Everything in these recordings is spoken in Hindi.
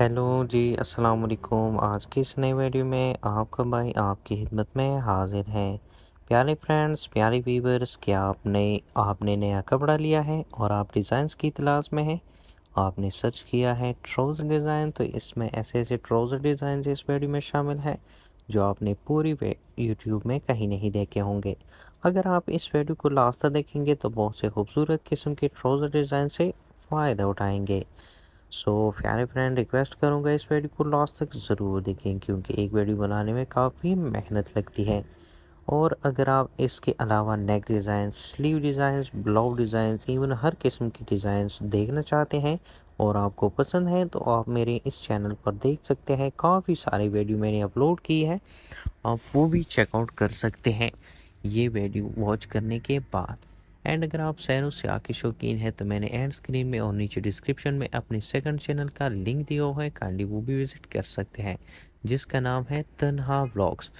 हेलो जी अस्सलाम वालेकुम आज की इस नए वीडियो में आपका भाई आपकी खिदमत में हाजिर है प्यारे फ्रेंड्स प्यारे व्यूवर्स क्या आपने आपने नया कपड़ा लिया है और आप डिज़ाइंस की तलाश में हैं आपने सर्च किया है ट्राउज़र डिज़ाइन तो इसमें ऐसे ऐसे ट्राउज़र डिज़ाइन इस वीडियो में शामिल है जो आपने पूरी यूट्यूब में कहीं नहीं देखे होंगे अगर आप इस वीडियो को लास्ट तक देखेंगे तो बहुत से खूबसूरत किस्म के ट्राउज़र डिज़ाइन से फ़ायदा उठाएँगे सो so, प्यारे फ्रेंड रिक्वेस्ट करूँगा इस वीडियो को लास्ट तक ज़रूर देखें क्योंकि एक वीडियो बनाने में काफ़ी मेहनत लगती है और अगर आप इसके अलावा neck design sleeve design blouse design even हर किस्म के डिज़ाइंस देखना चाहते हैं और आपको पसंद है तो आप मेरे इस चैनल पर देख सकते हैं काफ़ी सारी वीडियो मैंने अपलोड की है आप वो भी चेकआउट कर सकते हैं ये वीडियो वॉच करने के बाद एंड अगर आप सैरो से आके शौकीन है तो मैंने एंड स्क्रीन में और नीचे डिस्क्रिप्शन में अपने सेकंड चैनल का लिंक दिया हुआ है कांडी वो भी विजिट कर सकते हैं जिसका नाम है तनहा ब्लॉग्स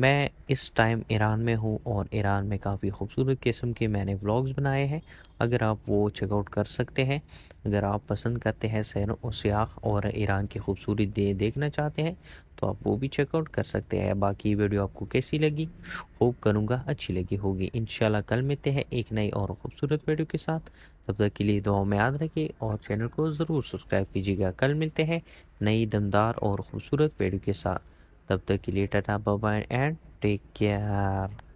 मैं इस टाइम ईरान में हूँ और ईरान में काफ़ी खूबसूरत किस्म के मैंने व्लॉग्स बनाए हैं अगर आप वो चेकआउट कर सकते हैं अगर आप पसंद करते हैं सैर और सियाह और ईरान की खूबसूरत दे देखना चाहते हैं तो आप वो भी चेकआउट कर सकते हैं बाकी वीडियो आपको कैसी लगी होप करूँगा अच्छी लगी होगी इन कल मिलते हैं एक नई और ख़ूबसूरत वीडियो के साथ तब तक के लिए दुआओं में याद रखिए और चैनल को ज़रूर सब्सक्राइब कीजिएगा कल मिलते हैं नई दमदार और ख़ूबसूरत वीडियो के साथ तब तक के लिए tata bye and take care